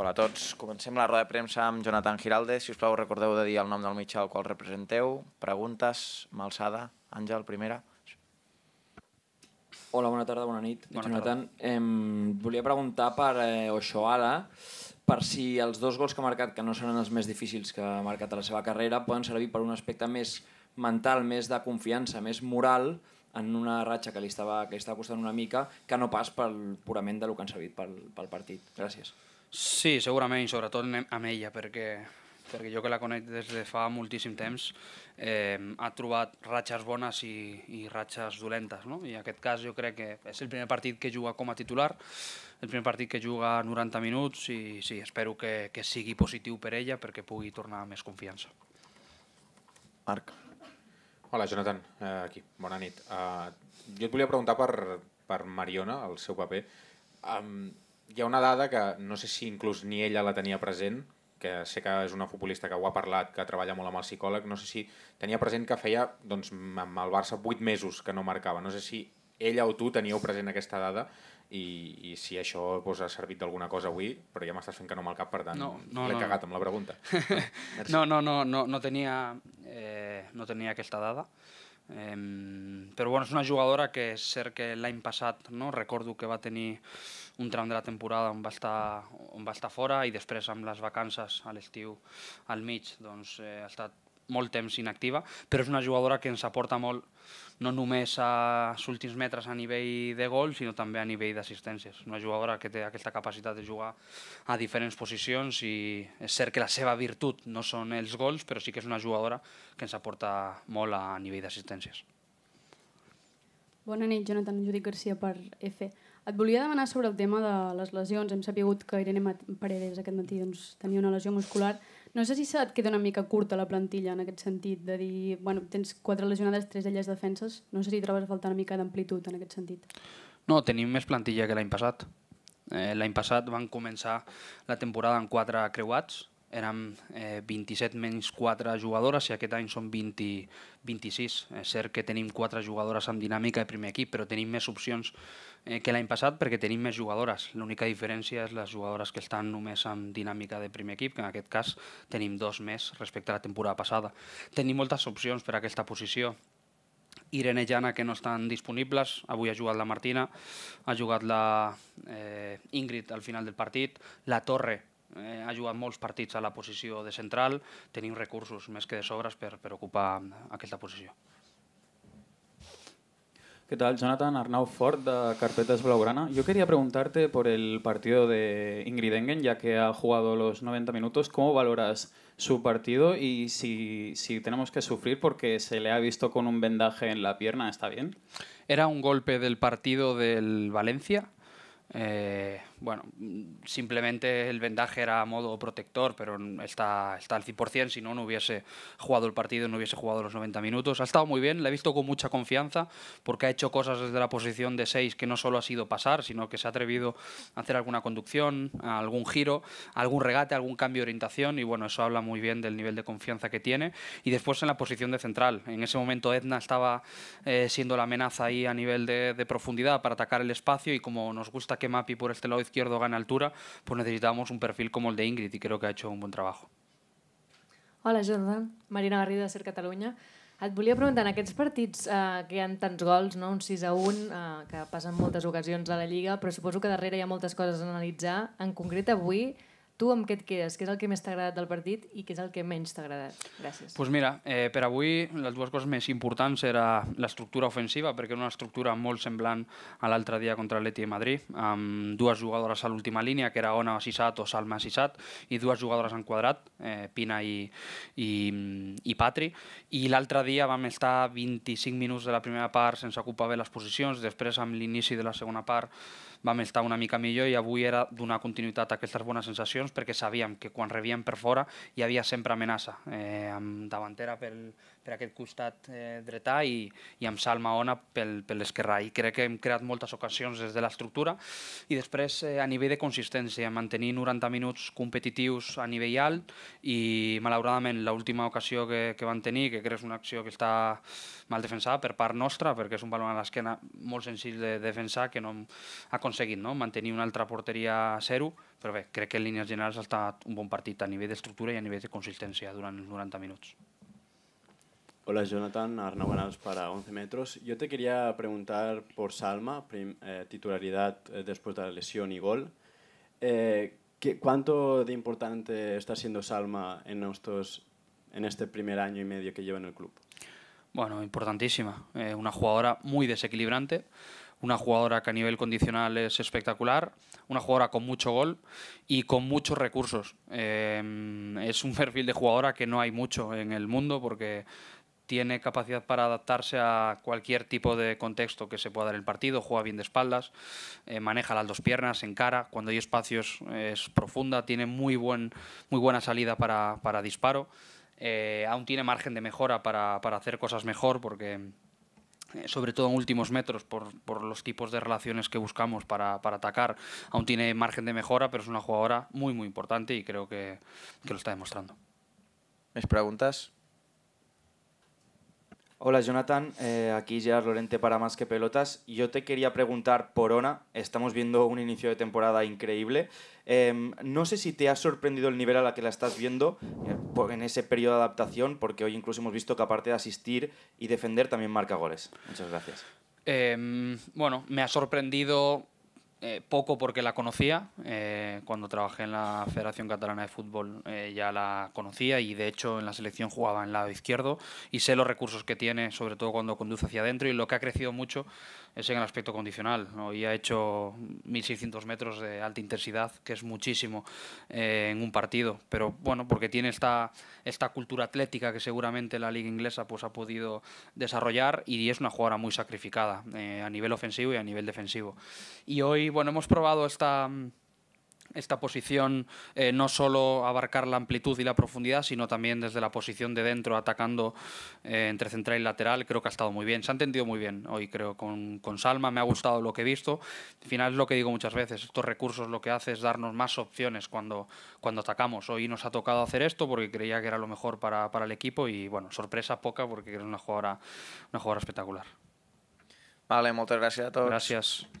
Hola a tots. Comencem la roda de premsa amb Jonathan Giralde. Si us plau, recordeu de dir el nom del mitjà al qual representeu. Preguntes, malçada. Àngel, primera. Hola, bona tarda, bona nit. Bona Jonathan, tarda. Em, volia preguntar per eh, Oshoala, per si els dos gols que ha marcat, que no seran els més difícils que ha marcat a la seva carrera, poden servir per un aspecte més mental, més de confiança, més moral, en una ratxa que li estava, que li estava costant una mica, que no pas pel, purament de lo que han servit pel, pel partit. Gràcies. Sí, segurament, sobretot amb ella, perquè perquè jo que la conec des de fa moltíssim temps, eh, ha trobat ratxes bones i, i ratxes dolentes. No? I en aquest cas jo crec que és el primer partit que juga com a titular, el primer partit que juga 90 minuts i sí, espero que, que sigui positiu per ella perquè pugui tornar més confiança. Marc. Hola, Jonathan. eh, aquí. Bona nit. Uh, jo et volia preguntar per, per Mariona, el seu paper. Um, hi ha una dada que no sé si inclús ni ella la tenia present, que sé que és una futbolista que ho ha parlat, que treballa molt amb el psicòleg, no sé si tenia present que feia doncs, amb el Barça 8 mesos que no marcava. No sé si ella o tu teníeu present aquesta dada i, i si això pues, doncs, ha servit d'alguna cosa avui, però ja m'estàs fent que no amb el cap, per tant, no, no, l'he no, cagat amb la pregunta. no, no, no, no, no, tenia, eh, no tenia aquesta dada. Eh, però bueno, és una jugadora que és cert que l'any passat no? recordo que va tenir un tram de la temporada on va estar, on va estar fora i després amb les vacances a l'estiu al mig doncs, eh, ha estat molt temps inactiva, però és una jugadora que ens aporta molt no només als últims metres a nivell de gol, sinó també a nivell d'assistències. Una jugadora que té aquesta capacitat de jugar a diferents posicions i és cert que la seva virtut no són els gols, però sí que és una jugadora que ens aporta molt a nivell d'assistències. Bona nit, Jonathan Judit Garcia per EFE. Et volia demanar sobre el tema de les lesions. Hem sabut que Irene Paredes aquest matí doncs, tenia una lesió muscular. No sé si et queda una mica curta la plantilla en aquest sentit, de dir, bueno, tens quatre lesionades, tres d'elles defenses, no sé si trobes a faltar una mica d'amplitud en aquest sentit. No, tenim més plantilla que l'any passat. Eh, l'any passat van començar la temporada amb quatre creuats, érem eh, 27 menys 4 jugadores i aquest any són 20, 26. És cert que tenim 4 jugadores amb dinàmica de primer equip, però tenim més opcions eh, que l'any passat perquè tenim més jugadores. L'única diferència és les jugadores que estan només amb dinàmica de primer equip, que en aquest cas tenim dos més respecte a la temporada passada. Tenim moltes opcions per a aquesta posició. Irene Jana, que no estan disponibles. Avui ha jugat la Martina, ha jugat la eh, Ingrid al final del partit. La Torre, eh, ha jugat molts a la posición de central, tenim recursos més que de sobras, per, per ocupar eh, aquesta ¿Qué tal, Jonathan? Arnau Ford, de Carpetas Blaugrana. Yo quería preguntarte por el partido de Ingrid Engen, ya que ha jugado los 90 minutos. ¿Cómo valoras su partido y si, si tenemos que sufrir porque se le ha visto con un vendaje en la pierna? ¿Está bien? Era un golpe del partido del Valencia. Eh, bueno, simplemente el vendaje era a modo protector, pero está, está al 100%, si no, no hubiese jugado el partido, no hubiese jugado los 90 minutos. Ha estado muy bien, la he visto con mucha confianza, porque ha hecho cosas desde la posición de 6 que no solo ha sido pasar, sino que se ha atrevido a hacer alguna conducción, algún giro, algún regate, algún cambio de orientación, y bueno, eso habla muy bien del nivel de confianza que tiene. Y después en la posición de central, en ese momento Edna estaba eh, siendo la amenaza ahí a nivel de, profundidad para atacar el espacio, y como nos gusta que Mapi por este lado izquierdo gana altura, pues necesitamos un perfil como el de Ingrid y creo que ha hecho un buen trabajo. Hola, Jordan. Marina Garrido, de Ser Catalunya. Et volia preguntar, en aquests partits eh, que hi ha tants gols, no? un 6 a 1, eh, que passen moltes ocasions a la Lliga, però suposo que darrere hi ha moltes coses a analitzar. En concret, avui tu amb què et quedes? Què és el que més t'ha agradat del partit i què és el que menys t'ha agradat? Gràcies. Doncs pues mira, eh, per avui les dues coses més importants era l'estructura ofensiva, perquè era una estructura molt semblant a l'altre dia contra l'Eti de Madrid, amb dues jugadores a l'última línia, que era Ona Sissat o Salma Sissat, i dues jugadores en quadrat, eh, Pina i, i, i Patri. I l'altre dia vam estar 25 minuts de la primera part sense ocupar bé les posicions, després amb l'inici de la segona part vam estar una mica millor i avui era donar continuïtat a aquestes bones sensacions ocasions perquè sabíem que quan rebíem per fora hi havia sempre amenaça, eh, amb davantera pel, per aquest costat eh, dretà i, i amb Salma Ona pel, per l'esquerra. I crec que hem creat moltes ocasions des de l'estructura i després eh, a nivell de consistència, mantenir 90 minuts competitius a nivell alt i malauradament l'última ocasió que, que van tenir, que crec és una acció que està mal defensada per part nostra, perquè és un balon a l'esquena molt senzill de defensar que no hem aconseguit no? mantenir una altra porteria a zero, Pero bé, que en líneas generales ha estado un buen partido a nivel de estructura y a nivel de consistencia durante los 90 minutos. Hola Jonathan, Arnau Banals para 11 metros. Yo te quería preguntar por Salma, eh, titularidad eh, después de la lesión y gol. Eh, ¿qué, ¿Cuánto de importante está siendo Salma en, estos, en este primer año y medio que lleva en el club? Bueno, importantísima. una jugadora muy desequilibrante una jugadora que a nivel condicional es espectacular, una jugadora con mucho gol y con muchos recursos. Eh, es un perfil de jugadora que no hay mucho en el mundo porque tiene capacidad para adaptarse a cualquier tipo de contexto que se pueda dar en el partido, juega bien de espaldas, eh, maneja las dos piernas, encara, cuando hay espacios eh, es profunda, tiene muy, buen, muy buena salida para, disparo, aún tiene margen de mejora para, para hacer cosas mejor porque eh, sobre todo en últimos metros, por, los tipos de relaciones que buscamos para, atacar. Aún tiene margen de mejora, pero es una jugadora muy, muy importante y creo que, que lo está demostrando. ¿Mis preguntas? Hola Jonathan, eh, aquí Gerard Lorente para Más que Pelotas. Yo te quería preguntar por Ona. Estamos viendo un inicio de temporada increíble. Em, no sé si te ha sorprendido el nivel a la que la estás viendo eh, en ese periodo de adaptación, porque hoy incluso hemos visto que aparte de asistir y defender también marca goles. Muchas gracias. Em, bueno, me ha sorprendido eh, poco porque la conocía. Eh, cuando trabajé en la Federación Catalana de Fútbol eh, ya la conocía y de hecho en la selección jugaba en lado izquierdo y sé los recursos que tiene, sobre todo cuando conduce hacia adentro y lo que ha crecido mucho es en el aspecto condicional. Hoy ha hecho 1.600 metros de alta intensidad, que es muchísimo eh, en un partido, pero bueno, porque tiene esta, esta cultura atlética que seguramente la liga inglesa pues, ha podido desarrollar y es una jugadora muy sacrificada eh, a nivel ofensivo y a nivel defensivo. Y hoy, bueno, hemos probado esta esta posición eh, no solo abarcar la amplitud y la profundidad, sino también desde la posición de dentro, atacando eh, entre central y lateral, creo que ha estado muy bien. Se ha entendido muy bien hoy, creo, con, Salma, me ha gustado lo que he visto. Al final es lo que digo muchas veces, estos recursos lo que hace es darnos más opciones cuando, cuando atacamos. Hoy nos ha tocado hacer esto porque creía que era lo mejor para, el equipo y, bueno, sorpresa poca porque es una jugadora, una jugadora espectacular. Vale, muchas gracias a todos. Gracias.